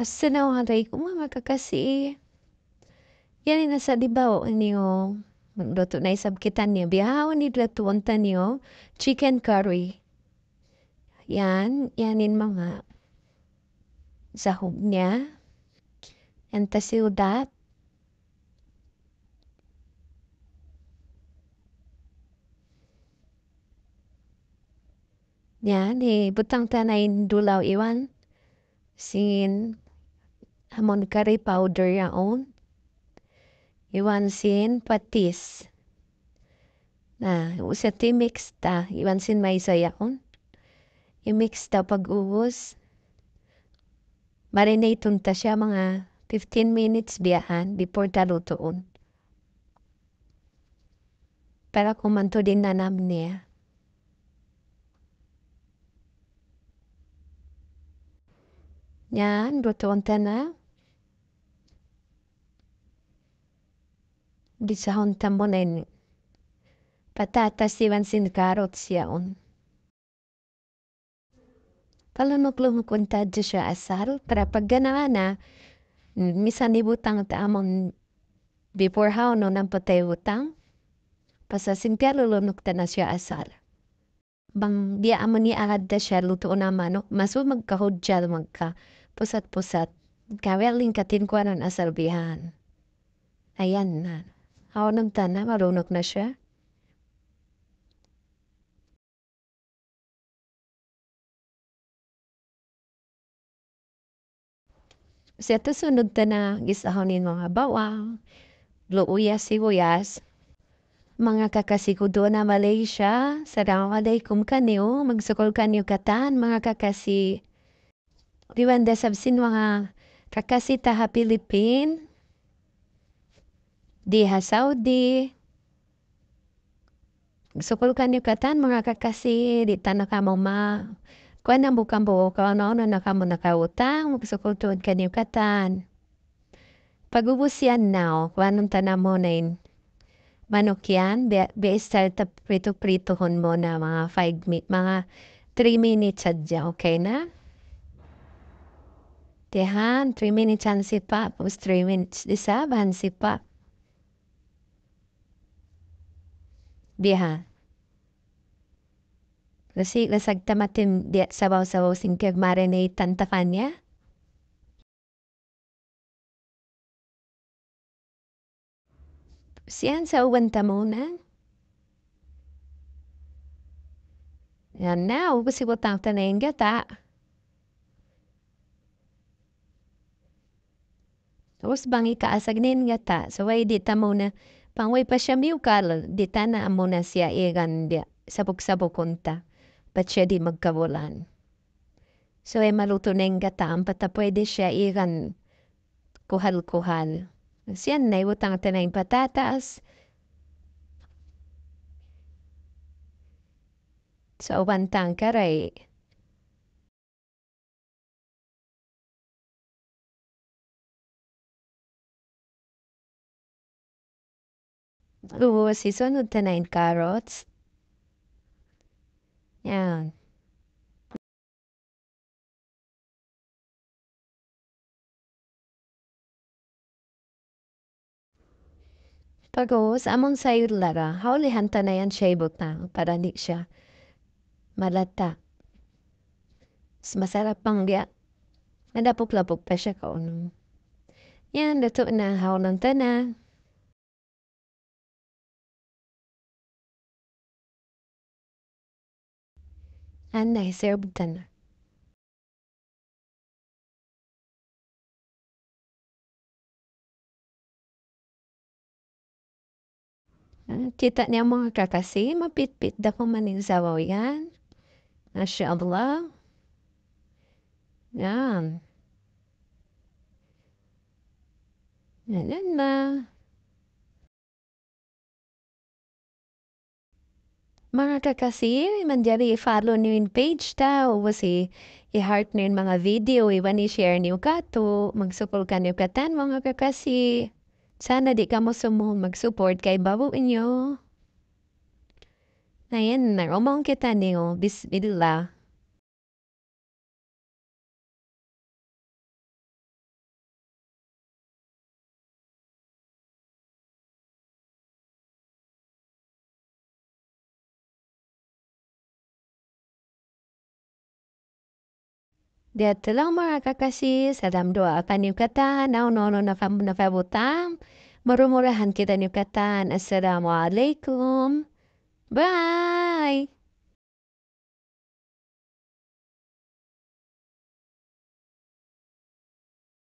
Assalamualaikum makakasi. Yari na sa dibaw niyo magluto na isab kita niya. Bihawon ni latuon ta niyo chicken curry. Yan, yanin mga sahog niya. And ta siudat. Yan, eh, butang tanay dulaw iwan sin hamon curry powder yaon. sin patis. Na, usa ti mix ta. Iwansin maysa yaon. I-mix ta pag uwas marinate ta siya mga 15 minutes biyaan before ta lutoon. Para kumanto din na namin niya. Ya, broto antenner. Disse han tambonen. Patatas iwan sin carrots yaon. Palunok-lunok untad siya asal para pag na, misan ibutang taamon before hao no nang patay utang. Pasasin kaya lulunok ta na siya asal. Bang dia amon ni agad siya luto na mano, maso magkahod siya magka pusat-pusat, kawelin katinkuanan asalbihan. Ayan na. Haunam tana, marunok na siya. Sa ito sunod ta na gisahonin mga bawang, luuyas sibuyas, mga kakasikudo na Malaysia, Assalamualaikum kaniyo, magsukol kaniyo katan, mga kakasi 리완 대삽 신왕아 가까시타 하 필리핀 di ha Saudi. Sukul kan katan mga kakasi, di tanah kamu ma. Kwa na bukang buo ka ano na kamu nakautang, sukul tuod kan yukatan. Pagubus yan now, kwa nung tanam mo na in. Oh, Manok yan, be-style be start be prito pritohon mo na mga 5 mga 3 minutes sadya, okay na? tehan three minutes ang sipa. Pus three minutes. Disabahan sipa. Biha? Lasi lasag tamatim diat sabaw-sabaw singkeg marinate tantafanya. Siyan sa uwan tamunan. Yan na, ubus ibutang tanayin gata. Usbang ikaasagnin nga ta. So way dita mo na pangway pa siya miw Carl. Dita na amo siya igan dia. Sabog-sabokon ta. Ba't siya di magkawalan? So ay maluto na yung gataan. Pata pwede siya igan kuhal-kuhal. Siyan na iwutang tanay patatas. So, bantang karay. Tapos, isunod ta na yung carrots. Yan. Pagos, amon sayod lara, haulihan ta na yan siya ibutang para di siya malata. Mas masarap pang gaya. Nadapok-lapok pa siya kaunong. Yan, dato na haulang ta na. and I served dinner. Kita niya mga kakasi, mapit-pit da ko maning zawawian. Masya Allah. Yan. Yan na. Mga kakasi, manjari i-follow niyo yung page ta, o si i-heart niyo mga video, iwan i-share niyo ka to, magsupol ka niyo katan mga kakasi. Sana di ka mo sumuhong mag-support kay babo inyo. Ayan, narumong kita niyo. Bismillah. dia telah merakak kasih salam doa apa ni kata nau no no na fam na fabutam merumurahan kita ni kata assalamualaikum bye